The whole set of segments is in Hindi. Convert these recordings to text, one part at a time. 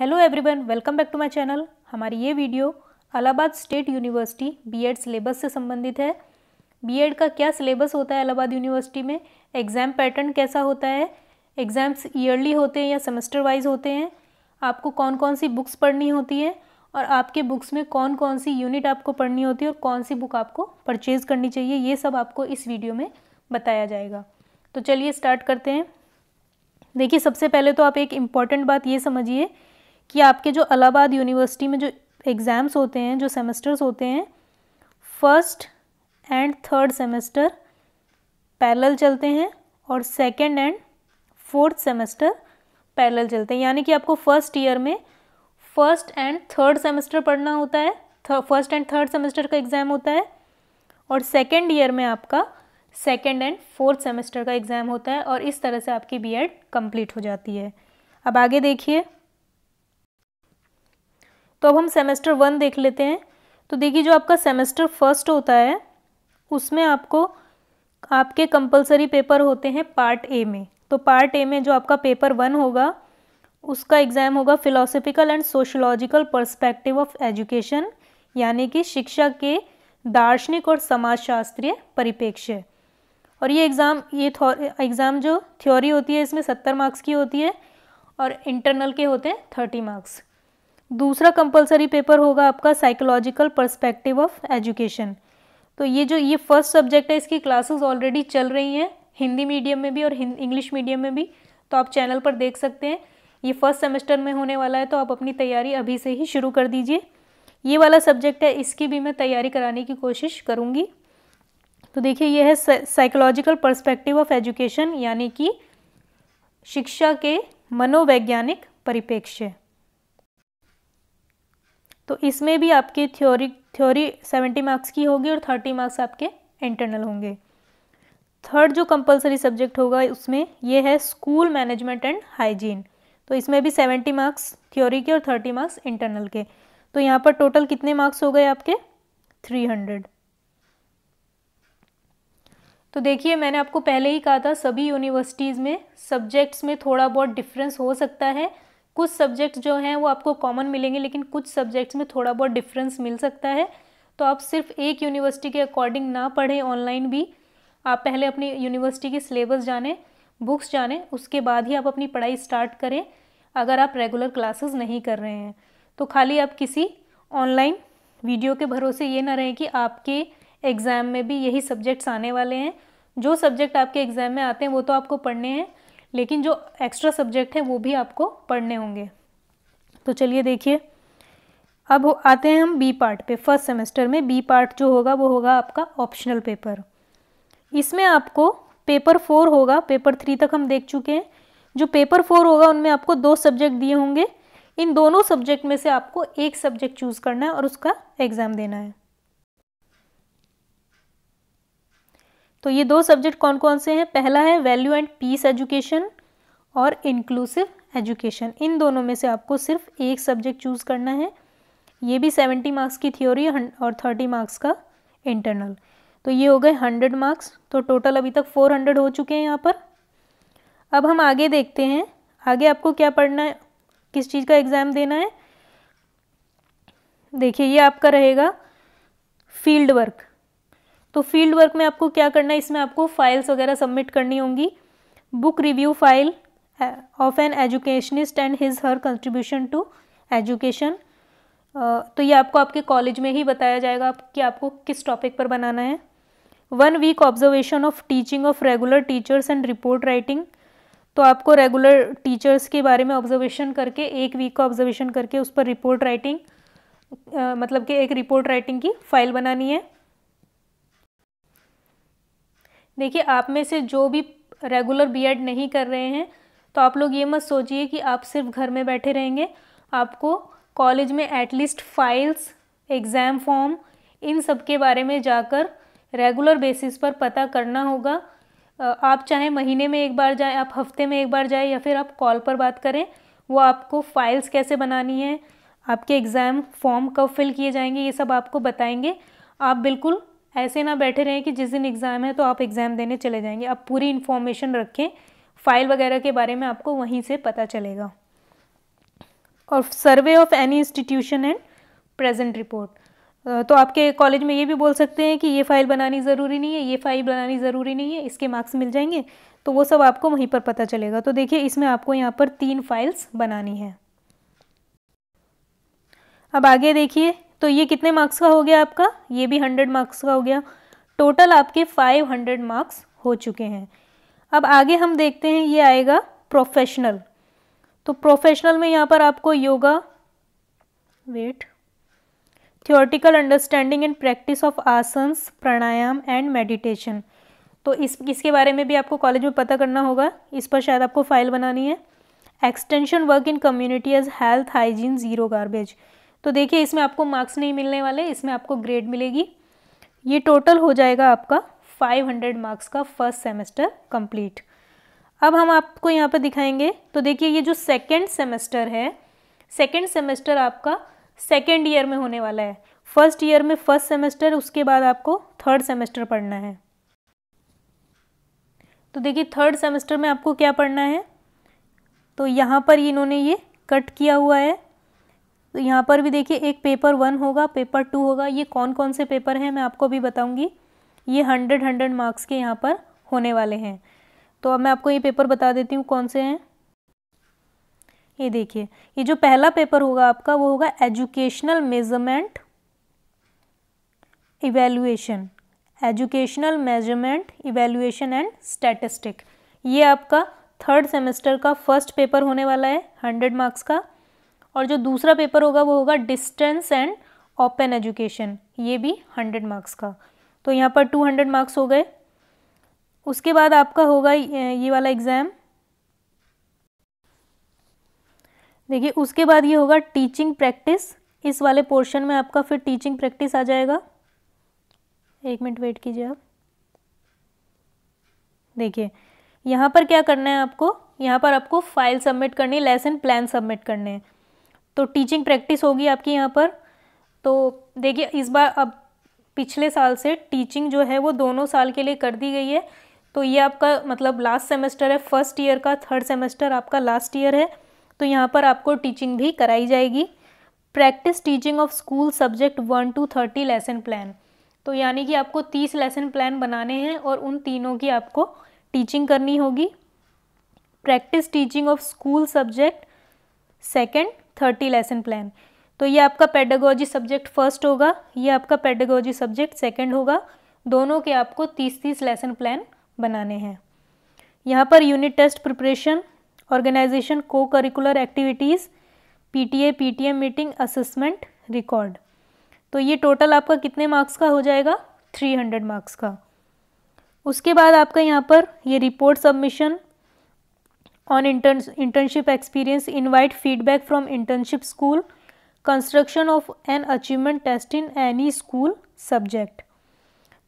hello everyone welcome back to my channel हमारी ये video Allahabad state university B Ed syllabus से संबंधित है बीएड का क्या सिलेबस होता है अलाहाबाद यूनिवर्सिटी में एग्ज़ाम पैटर्न कैसा होता है एग्ज़ाम्स ईयरली होते हैं या सेमेस्टर वाइज होते हैं आपको कौन कौन सी बुक्स पढ़नी होती है और आपके बुक्स में कौन कौन सी यूनिट आपको पढ़नी होती है और कौन सी बुक आपको परचेज़ करनी चाहिए ये सब आपको इस वीडियो में बताया जाएगा तो चलिए स्टार्ट करते हैं देखिए सबसे पहले तो आप एक इम्पॉर्टेंट बात ये समझिए कि आपके जो अलाहाबाद यूनिवर्सिटी में जो एग्ज़ाम्स होते हैं जो सेमेस्टर्स होते हैं first and third semester parallel चलते हैं और second and fourth semester parallel चलते हैं यानी कि आपको फर्स्ट ईयर में फर्स्ट एंड थर्ड सेमेस्टर पढ़ना होता है फर्स्ट एंड थर्ड सेमेस्टर का एग्ज़ाम होता है और सेकेंड ईयर में आपका सेकेंड एंड फोर्थ सेमेस्टर का एग्ज़ाम होता है और इस तरह से आपकी बीएड कंप्लीट हो जाती है अब आगे देखिए तो अब हम सेमेस्टर वन देख लेते हैं तो देखिए जो आपका सेमेस्टर फर्स्ट होता है उसमें आपको आपके कंपलसरी पेपर होते हैं पार्ट ए में तो पार्ट ए में जो आपका पेपर वन होगा उसका एग्ज़ाम होगा philosophical and sociological perspective of education यानी कि शिक्षा के दार्शनिक और समाजशास्त्रीय परिप्रेक्ष्य और ये एग्ज़ाम ये एग्ज़ाम जो थ्योरी होती है इसमें सत्तर मार्क्स की होती है और इंटरनल के होते हैं थर्टी मार्क्स दूसरा कंपलसरी पेपर होगा आपका साइकोलॉजिकल पर्सपेक्टिव ऑफ एजुकेशन तो ये जो ये फर्स्ट सब्जेक्ट है इसकी क्लासेस ऑलरेडी चल रही हैं हिंदी मीडियम में भी और इंग्लिश मीडियम में भी तो आप चैनल पर देख सकते हैं ये फर्स्ट सेमेस्टर में होने वाला है तो आप अपनी तैयारी अभी से ही शुरू कर दीजिए ये वाला सब्जेक्ट है इसकी भी मैं तैयारी कराने की कोशिश करूँगी तो देखिए यह है साइकोलॉजिकल पर्सपेक्टिव ऑफ एजुकेशन यानी कि शिक्षा के मनोवैज्ञानिक परिप्रेक्ष्य तो इसमें भी आपकी थ्योरी थ्योरी सेवेंटी मार्क्स की होगी और थर्टी मार्क्स आपके इंटरनल होंगे थर्ड जो कंपलसरी सब्जेक्ट होगा उसमें ये है स्कूल मैनेजमेंट एंड हाइजीन तो इसमें भी सेवेंटी मार्क्स थ्योरी के और थर्टी मार्क्स इंटरनल के तो यहाँ पर टोटल कितने मार्क्स हो गए आपके थ्री हंड्रेड तो देखिए मैंने आपको पहले ही कहा था सभी यूनिवर्सिटीज़ में सब्जेक्ट्स में थोड़ा बहुत डिफरेंस हो सकता है कुछ सब्जेक्ट्स जो हैं वो आपको कॉमन मिलेंगे लेकिन कुछ सब्जेक्ट्स में थोड़ा बहुत डिफरेंस मिल सकता है तो आप सिर्फ एक यूनिवर्सिटी के अकॉर्डिंग ना पढ़ें ऑनलाइन भी आप पहले अपनी यूनिवर्सिटी के सिलेबस जानें बुक्स जानें उसके बाद ही आप अपनी पढ़ाई स्टार्ट करें अगर आप रेगुलर क्लासेस नहीं कर रहे हैं तो खाली आप किसी ऑनलाइन वीडियो के भरोसे ये ना रहें कि आपके एग्ज़ाम में भी यही सब्जेक्ट्स आने वाले हैं जो सब्जेक्ट आपके एग्ज़ाम में आते हैं वो तो आपको पढ़ने हैं लेकिन जो एक्स्ट्रा सब्जेक्ट हैं वो भी आपको पढ़ने होंगे तो चलिए देखिए अब आते हैं हम बी पार्ट पे फर्स्ट सेमेस्टर में बी पार्ट जो होगा वो होगा आपका ऑप्शनल पेपर इसमें आपको पेपर फोर होगा पेपर थ्री तक हम देख चुके हैं जो पेपर फोर होगा उनमें आपको दो सब्जेक्ट दिए होंगे इन दोनों सब्जेक्ट में से आपको एक सब्जेक्ट चूज़ करना है और उसका एग्ज़ाम देना है तो ये दो सब्जेक्ट कौन कौन से हैं पहला है वैल्यू एंड पीस एजुकेशन और इंक्लूसिव एजुकेशन इन दोनों में से आपको सिर्फ एक सब्जेक्ट चूज़ करना है ये भी सेवेंटी मार्क्स की थ्योरी और थर्टी मार्क्स का इंटरनल तो ये हो गए हंड्रेड मार्क्स तो टोटल अभी तक फोर हंड्रेड हो चुके हैं यहाँ पर अब हम आगे देखते हैं आगे आपको क्या पढ़ना है किस चीज़ का एग्ज़ाम देना है देखिए ये आपका रहेगा फील्ड वर्क तो फील्ड वर्क में आपको क्या करना है इसमें आपको फाइल्स वगैरह सबमिट करनी होंगी book review file of an educationist and his her contribution to education तो ये आपको आपके कॉलेज में ही बताया जाएगा कि आपको किस टॉपिक पर बनाना है one week observation of teaching of regular teachers and report writing तो आपको रेगुलर टीचर्स के बारे में ऑब्जर्वेशन करके एक वीक का ऑब्जर्वेशन करके उस पर रिपोर्ट राइटिंग uh, मतलब कि एक रिपोर्ट राइटिंग की फ़ाइल बनानी है देखिए आप में से जो भी रेगुलर बीएड नहीं कर रहे हैं तो आप लोग ये मत सोचिए कि आप सिर्फ घर में बैठे रहेंगे आपको कॉलेज में एटलीस्ट फाइल्स एग्ज़ाम फॉर्म इन सब के बारे में जाकर रेगुलर बेसिस पर पता करना होगा आप चाहे महीने में एक बार जाएं आप हफ्ते में एक बार जाएं या फिर आप कॉल पर बात करें वो आपको फाइल्स कैसे बनानी है आपके एग्ज़ाम फॉर्म कब फिल किए जाएंगे ये सब आपको बताएंगे आप बिल्कुल ऐसे ना बैठे रहें कि जिस दिन एग्ज़ाम है तो आप एग्ज़ाम देने चले जाएंगे आप पूरी इन्फॉर्मेशन रखें फाइल वगैरह के बारे में आपको वहीं से पता चलेगा और survey of any institution and present report तो आपके कॉलेज में ये भी बोल सकते हैं कि ये फाइल बनानी ज़रूरी नहीं है ये फाइल बनानी ज़रूरी नहीं है इसके मार्क्स मिल जाएंगे तो वो सब आपको वहीं पर पता चलेगा तो देखिए इसमें आपको यहाँ पर तीन फाइल्स बनानी है अब आगे देखिए तो ये कितने मार्क्स का हो गया आपका ये भी हंड्रेड मार्क्स का हो गया टोटल आपके फाइव हंड्रेड मार्क्स हो चुके हैं अब आगे हम देखते हैं ये आएगा प्रोफेशनल तो प्रोफेशनल में यहाँ पर आपको yoga with theoretical understanding and practice of asanas pranayam and meditation तो इस इसके बारे में भी आपको कॉलेज में पता करना होगा इस पर शायद आपको फाइल बनानी है extension work in community as health hygiene zero garbage तो देखिए इसमें आपको मार्क्स नहीं मिलने वाले इसमें आपको ग्रेड मिलेगी ये टोटल हो जाएगा आपका 500 मार्क्स का फर्स्ट सेमेस्टर कंप्लीट अब हम आपको यहाँ पर दिखाएंगे तो देखिए ये जो सेकेंड सेमेस्टर है सेकेंड सेमेस्टर आपका सेकेंड ईयर में होने वाला है फर्स्ट ईयर में फर्स्ट सेमेस्टर उसके बाद आपको थर्ड सेमेस्टर पढ़ना है तो देखिए थर्ड सेमेस्टर में आपको क्या पढ़ना है तो यहाँ पर इन्होंने ये कट किया हुआ है तो यहाँ पर भी देखिए एक पेपर वन होगा पेपर टू होगा ये कौन कौन से पेपर हैं मैं आपको भी बताऊँगी ये हंड्रेड हंड्रेड मार्क्स के यहाँ पर होने वाले हैं तो अब मैं आपको ये पेपर बता देती हूँ कौन से हैं ये देखिए ये जो पहला पेपर होगा आपका वो होगा educational measurement evaluation educational measurement evaluation and statistic ये आपका थर्ड सेमेस्टर का फर्स्ट पेपर होने वाला है हंड्रेड मार्क्स का और जो दूसरा पेपर होगा वो होगा डिस्टेंस एंड ओपन एजुकेशन ये भी हंड्रेड मार्क्स का तो यहाँ पर टू हंड्रेड मार्क्स हो गए उसके बाद आपका होगा ये वाला एग्ज़ाम देखिए उसके बाद ये होगा टीचिंग प्रैक्टिस इस वाले पोर्शन में आपका फिर टीचिंग प्रैक्टिस आ जाएगा एक मिनट वेट कीजिए आप देखिए यहाँ पर क्या करना है आपको यहाँ पर आपको फाइल सबमिट करनी है लेसन प्लान सबमिट करने हैं तो टीचिंग प्रैक्टिस होगी आपकी यहाँ पर तो देखिए इस बार अब पिछले साल से टीचिंग जो है वो दोनों साल के लिए कर दी गई है तो ये आपका मतलब लास्ट सेमेस्टर है फर्स्ट ईयर का थर्ड सेमेस्टर आपका लास्ट ईयर है तो यहाँ पर आपको टीचिंग भी कराई जाएगी practice teaching of school subject one two thirty lesson plan तो यानी कि आपको तीस लेसन प्लान बनाने हैं और उन तीनों की आपको टीचिंग करनी होगी practice teaching of school subject second thirty lesson plan तो ये आपका पेडागोजी सब्जेक्ट फर्स्ट होगा ये आपका पेडागोजी सब्जेक्ट सेकेंड होगा दोनों के आपको तीस तीस लेसन प्लान बनाने हैं यहाँ पर unit test preparation organization cocurricular activities PTA PTM meeting assessment record तो ये टोटल आपका कितने मार्क्स का हो जाएगा थ्री हंड्रेड मार्क्स का उसके बाद आपका यहाँ पर ये report submission on intern internship experience invite feedback from internship school construction of an achievement test in any school subject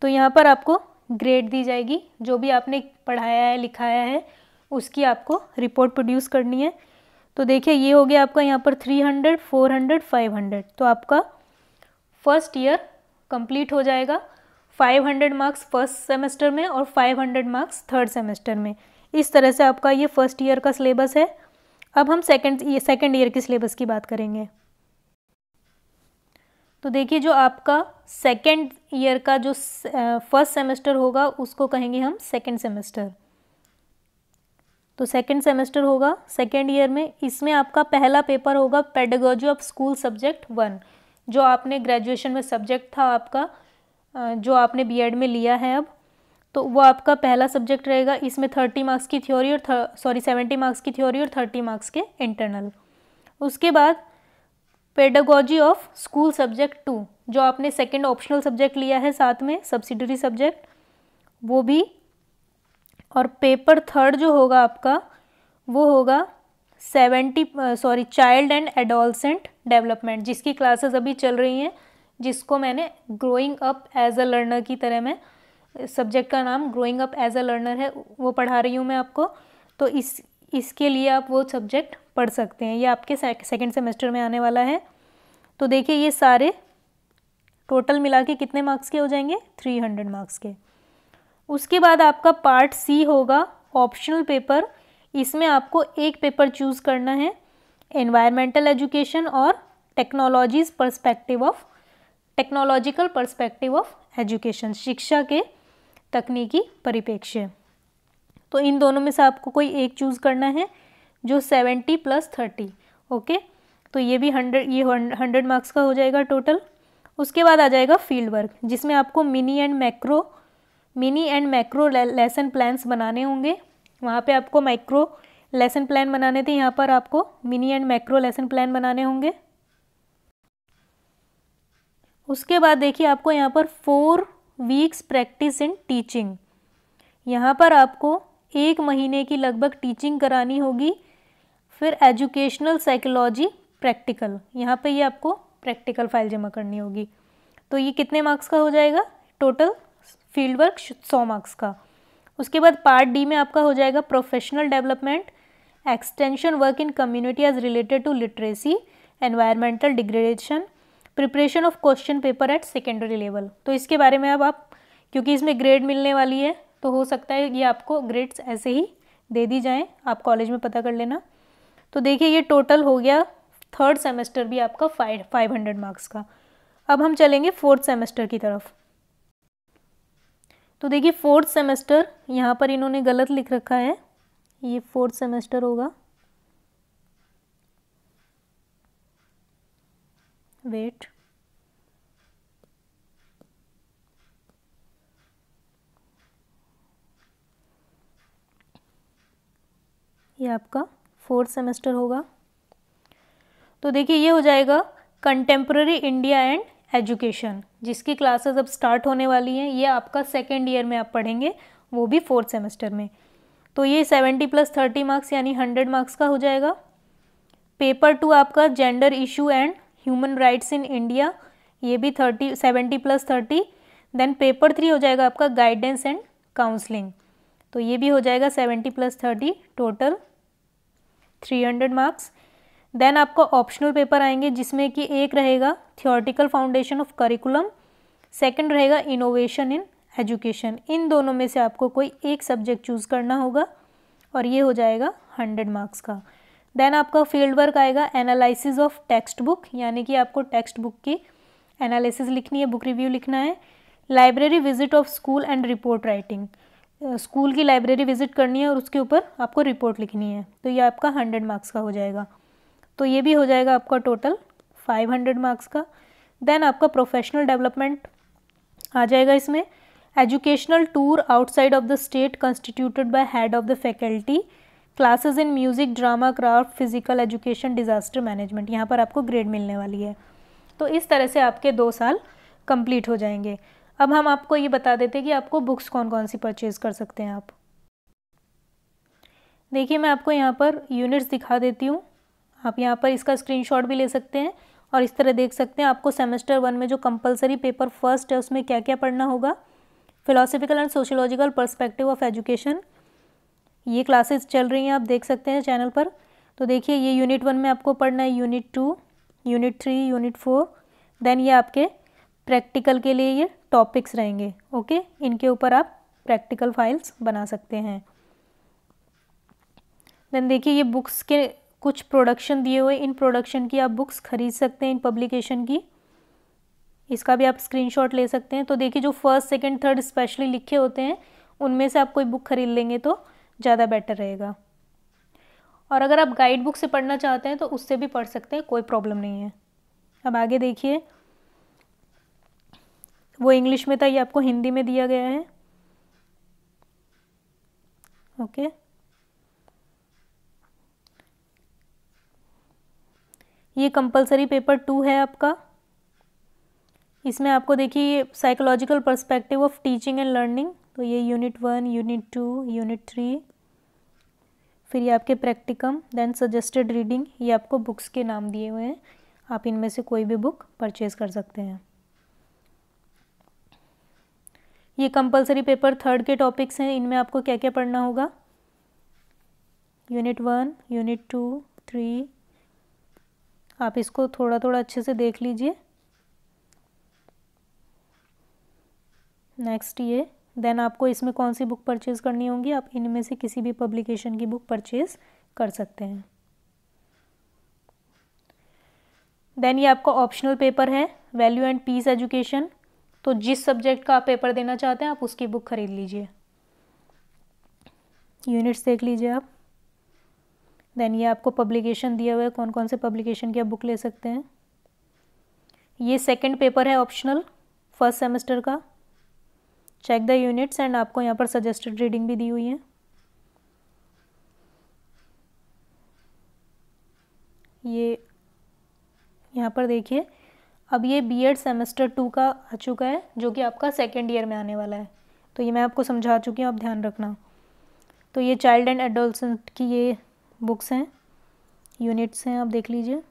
तो यहाँ पर आपको ग्रेड दी जाएगी जो भी आपने पढ़ाया है लिखाया है उसकी आपको रिपोर्ट प्रोड्यूस करनी है तो देखिए ये हो गया आपका यहाँ पर three hundred four hundred five hundred तो आपका फर्स्ट ईयर कंप्लीट हो जाएगा five hundred marks first semester में और five hundred marks third semester में इस तरह से आपका ये फर्स्ट ईयर का सिलेबस है अब हम सेकेंड सेकेंड ईयर की सिलेबस की बात करेंगे तो देखिए जो आपका सेकेंड ईयर का जो फर्स्ट सेमेस्टर होगा उसको कहेंगे हम सेकेंड सेमेस्टर तो सेकेंड सेमेस्टर होगा सेकेंड ईयर में इसमें आपका पहला पेपर होगा pedagogy of school subject one जो आपने ग्रेजुएशन में सब्जेक्ट था आपका जो आपने बीएड में लिया है अब तो वो आपका पहला सब्जेक्ट रहेगा इसमें थर्टी मार्क्स की थ्योरी और सॉरी सेवेंटी मार्क्स की थ्योरी और थर्टी मार्क्स के इंटरनल उसके बाद pedagogy of school subject two जो आपने सेकेंड ऑप्शनल सब्जेक्ट लिया है साथ में सब्सिडरी सब्जेक्ट वो भी और पेपर थर्ड जो होगा आपका वो होगा seventy sorry child and adolescent development जिसकी क्लासेस अभी चल रही हैं जिसको मैंने growing up as a learner की तरह मैं सब्जेक्ट का नाम growing up as a learner है वो पढ़ा रही हूँ मैं आपको तो इस इसके लिए आप वो सब्जेक्ट पढ़ सकते हैं ये आपके सेकेंड सेमेस्टर में आने वाला है तो देखिए ये सारे टोटल मिला के कितने मार्क्स के हो जाएंगे थ्री हंड्रेड मार्क्स के उसके बाद आपका पार्ट सी होगा ऑप्शनल पेपर इसमें आपको एक पेपर चूज़ करना है एनवायरमेंटल एजुकेशन और technologies perspective of technological perspective of education शिक्षा के तकनीकी परिप्रेक्ष्य तो इन दोनों में से आपको कोई एक चूज़ करना है जो सेवेंटी प्लस थर्टी ओके तो ये भी हंड्रेड ये हंड्रेड मार्क्स का हो जाएगा टोटल उसके बाद आ जाएगा फील्ड वर्क जिसमें आपको mini and macro mini and macro lesson plans बनाने होंगे वहाँ पे आपको माइक्रो लेसन प्लान बनाने थे यहाँ पर आपको mini and macro lesson plan बनाने होंगे उसके बाद देखिए आपको यहाँ पर four weeks practice in teaching यहाँ पर आपको एक महीने की लगभग टीचिंग करानी होगी फिर एजुकेशनल साइकोलॉजी प्रैक्टिकल यहाँ पे ये यह आपको प्रैक्टिकल फाइल जमा करनी होगी तो ये कितने मार्क्स का हो जाएगा टोटल फील्ड वर्क सौ मार्क्स का उसके बाद पार्ट डी में आपका हो जाएगा professional development extension work in community as related to literacy environmental degradation preparation of question paper at secondary level तो इसके बारे में अब आप क्योंकि इसमें ग्रेड मिलने वाली है तो हो सकता है ये आपको ग्रेड्स ऐसे ही दे दी जाएं आप कॉलेज में पता कर लेना तो देखिए ये टोटल हो गया थर्ड सेमेस्टर भी आपका फाइव फाइव हंड्रेड मार्क्स का अब हम चलेंगे फोर्थ सेमेस्टर की तरफ तो देखिए फोर्थ सेमेस्टर यहाँ पर इन्होंने गलत लिख रखा है ये फोर्थ सेमेस्टर होगा weight ये आपका फोर्थ सेमेस्टर होगा तो देखिए ये हो जाएगा कंटेम्प्रेरी इंडिया एंड एजुकेशन जिसकी क्लासेस अब स्टार्ट होने वाली हैं ये आपका सेकेंड ईयर में आप पढ़ेंगे वो भी फोर्थ सेमेस्टर में तो ये सेवेंटी प्लस थर्टी मार्क्स यानी हंड्रेड मार्क्स का हो जाएगा पेपर टू आपका gender issue and human rights in India ये भी thirty seventy plus thirty then paper three हो जाएगा आपका गाइडेंस एंड काउंसलिंग तो ये भी हो जाएगा seventy plus thirty total three hundred marks then आपको ऑप्शनल पेपर आएंगे जिसमें कि एक रहेगा theoretical foundation of curriculum second रहेगा इनोवेशन इन एजुकेशन इन दोनों में से आपको कोई एक सब्जेक्ट चूज़ करना होगा और ये हो जाएगा हंड्रेड मार्क्स का देन आपका फील्ड वर्क आएगा एनालिसिस ऑफ टेक्स्ट बुक यानी कि आपको टेक्स्ट बुक की एनालिसिस लिखनी है बुक रिव्यू लिखना है library visit of school and report writing school की लाइब्रेरी विजिट करनी है और उसके ऊपर आपको रिपोर्ट लिखनी है तो ये आपका हंड्रेड मार्क्स का हो जाएगा तो ये भी हो जाएगा आपका टोटल फाइव हंड्रेड मार्क्स का देन आपका प्रोफेशनल डेवलपमेंट आ जाएगा इसमें educational tour outside of the state constituted by head of the faculty classes in music drama craft physical education disaster management यहाँ पर आपको ग्रेड मिलने वाली है तो इस तरह से आपके दो साल कंप्लीट हो जाएंगे अब हम आपको ये बता देते हैं कि आपको बुक्स कौन कौन सी परचेज़ कर सकते हैं आप देखिए मैं आपको यहाँ पर यूनिट्स दिखा देती हूँ आप यहाँ पर इसका स्क्रीन भी ले सकते हैं और इस तरह देख सकते हैं आपको सेमेस्टर वन में जो कंपलसरी पेपर फर्स्ट है उसमें क्या क्या पढ़ना होगा philosophical and sociological perspective of education ये क्लासेस चल रही हैं आप देख सकते हैं चैनल पर तो देखिए ये यूनिट वन में आपको पढ़ना है unit two unit three unit four then ये आपके प्रैक्टिकल के लिए ये टॉपिक्स रहेंगे ओके इनके ऊपर आप प्रैक्टिकल फाइल्स बना सकते हैं देन देखिए ये बुक्स के कुछ प्रोडक्शन दिए हुए इन प्रोडक्शन की आप बुक्स खरीद सकते हैं इन पब्लिकेशन की इसका भी आप स्क्रीनशॉट ले सकते हैं तो देखिए जो फर्स्ट सेकंड थर्ड स्पेशली लिखे होते हैं उनमें से आप कोई बुक खरीद लेंगे तो ज़्यादा बेटर रहेगा और अगर आप गाइड बुक से पढ़ना चाहते हैं तो उससे भी पढ़ सकते हैं कोई प्रॉब्लम नहीं है अब आगे देखिए वो इंग्लिश में था ये आपको हिंदी में दिया गया है ओके ये कंपलसरी पेपर टू है आपका इसमें आपको देखिए psychological perspective of teaching and learning तो ये unit one unit two unit three फिर ये आपके प्रैक्टिकम देन सजेस्टेड रीडिंग ये आपको बुक्स के नाम दिए हुए हैं आप इनमें से कोई भी बुक परचेज कर सकते हैं ये कंपलसरी पेपर थर्ड के टॉपिक्स हैं इनमें आपको क्या क्या पढ़ना होगा unit one unit two three आप इसको थोड़ा थोड़ा अच्छे से देख लीजिए नेक्स्ट ये देन आपको इसमें कौन सी बुक परचेज़ करनी होगी आप इनमें से किसी भी पब्लिकेशन की बुक परचेज़ कर सकते हैं देन ये आपका ऑप्शनल पेपर है वैल्यू एंड पीस एजुकेशन तो जिस सब्जेक्ट का आप पेपर देना चाहते हैं आप उसकी बुक खरीद लीजिए यूनिट्स देख लीजिए आप देन ये आपको पब्लिकेशन दिया हुआ है कौन कौन से पब्लिकेशन की आप बुक ले सकते हैं ये सेकंड पेपर है ऑप्शनल फर्स्ट सेमेस्टर का चेक द यूनिट्स एंड आपको यहाँ पर सजेस्टेड रीडिंग भी दी हुई है ये यहाँ पर देखिए अब ये बी एड सेमेस्टर टू का आ चुका है जो कि आपका सेकेंड ईयर में आने वाला है तो ये मैं आपको समझा चुकी हूँ आप ध्यान रखना तो ये चाइल्ड एंड एडोल्सेंट की ये बुक्स हैं यूनिट्स हैं आप देख लीजिए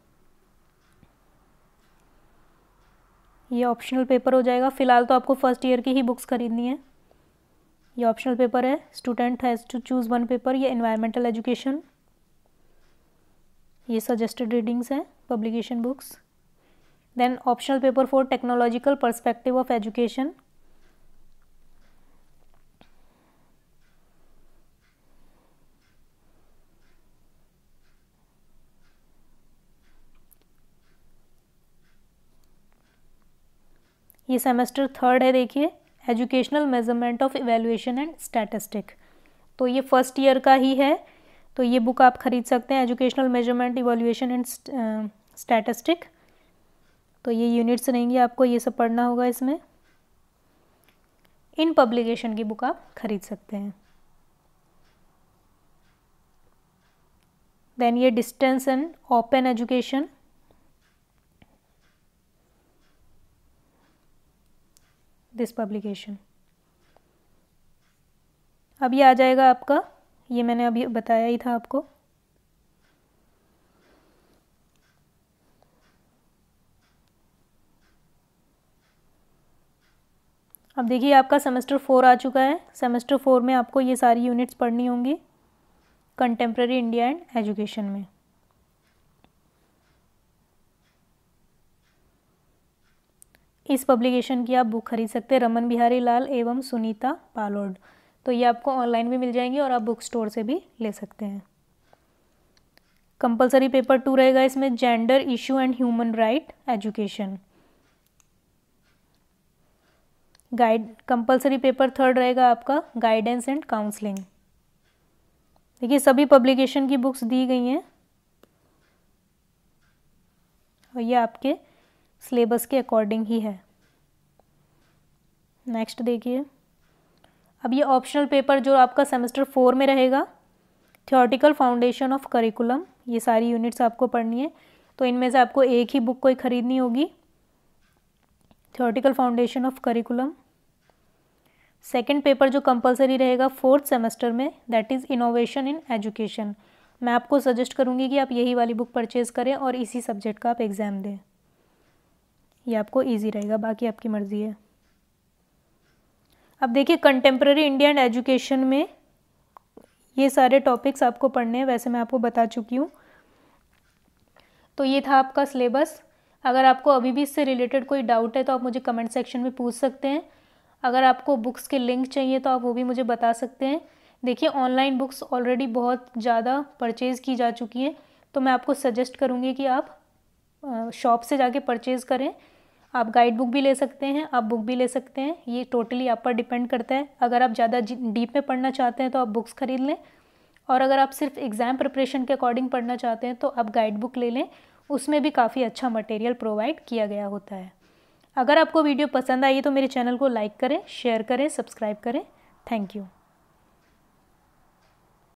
ये ऑप्शनल पेपर हो जाएगा फ़िलहाल तो आपको फर्स्ट ईयर की ही बुक्स खरीदनी है ये ऑप्शनल पेपर है student has to choose one paper ये इन्वायरमेंटल एजुकेशन ये सजेस्टेड रीडिंग्स हैं publication books then optional paper for technological perspective of education ये सेमेस्टर थर्ड है देखिए educational measurement of evaluation and statistic तो ये फर्स्ट ईयर का ही है तो ये बुक आप खरीद सकते हैं educational measurement evaluation and statistic तो ये यूनिट्स रहेंगी आपको ये सब पढ़ना होगा इसमें इन पब्लिकेशन की बुक आप खरीद सकते हैं देन ये distance and open education this publication अब ये आ जाएगा आपका ये मैंने अभी बताया ही था आपको अब देखिए आपका सेमेस्टर फोर आ चुका है सेमेस्टर फोर में आपको ये सारी यूनिट्स पढ़नी होंगी कंटेम्प्रेरी इंडिया एंड एजुकेशन में इस पब्लिकेशन की आप बुक खरीद सकते हैं रमन बिहारी लाल एवं सुनीता पालोड तो ये आपको ऑनलाइन भी मिल जाएंगी और आप बुक स्टोर से भी ले सकते हैं कंपलसरी पेपर टू रहेगा इसमें gender issue and human right education guide compulsory paper third रहेगा आपका गाइडेंस एंड काउंसलिंग देखिए सभी पब्लिकेशन की बुक्स दी गई हैं और ये आपके सिलेबस के अकॉर्डिंग ही है नेक्स्ट देखिए अब ये ऑप्शनल पेपर जो आपका सेमेस्टर फोर में रहेगा थियोटिकल फाउंडेशन ऑफ करिकुलम ये सारी यूनिट्स आपको पढ़नी है तो इनमें से आपको एक ही बुक कोई ख़रीदनी होगी theoretical foundation of curriculum second paper जो कंपलसरी रहेगा फोर्थ सेमेस्टर में that is innovation in education मैं आपको सजेस्ट करूँगी कि आप यही वाली बुक परचेज़ करें और इसी सब्जेक्ट का आप एग्ज़ाम दें ये आपको ईजी रहेगा बाकी आपकी मर्ज़ी है अब देखिए कंटेम्प्रेरी इंडियन एजुकेशन में ये सारे टॉपिक्स आपको पढ़ने हैं वैसे मैं आपको बता चुकी हूँ तो ये था आपका सिलेबस अगर आपको अभी भी इससे रिलेटेड कोई डाउट है तो आप मुझे कमेंट सेक्शन में पूछ सकते हैं अगर आपको बुक्स के लिंक चाहिए तो आप वो भी मुझे बता सकते हैं देखिए ऑनलाइन बुक्स ऑलरेडी बहुत ज़्यादा परचेज़ की जा चुकी हैं तो मैं आपको सजेस्ट करूँगी कि आप शॉप से जाके परचेज़ करें आप गाइड बुक भी ले सकते हैं आप बुक भी ले सकते हैं ये टोटली आप पर डिपेंड करता है अगर आप ज़्यादा डीप में पढ़ना चाहते हैं तो आप बुक्स खरीद लें और अगर आप सिर्फ एग्ज़ाम प्रिपरेशन के अकॉर्डिंग पढ़ना चाहते हैं तो आप गाइड बुक ले लें उसमें भी काफ़ी अच्छा मटेरियल प्रोवाइड किया गया होता है अगर आपको वीडियो पसंद आई तो मेरे चैनल को लाइक करें शेयर करें सब्सक्राइब करें थैंक यू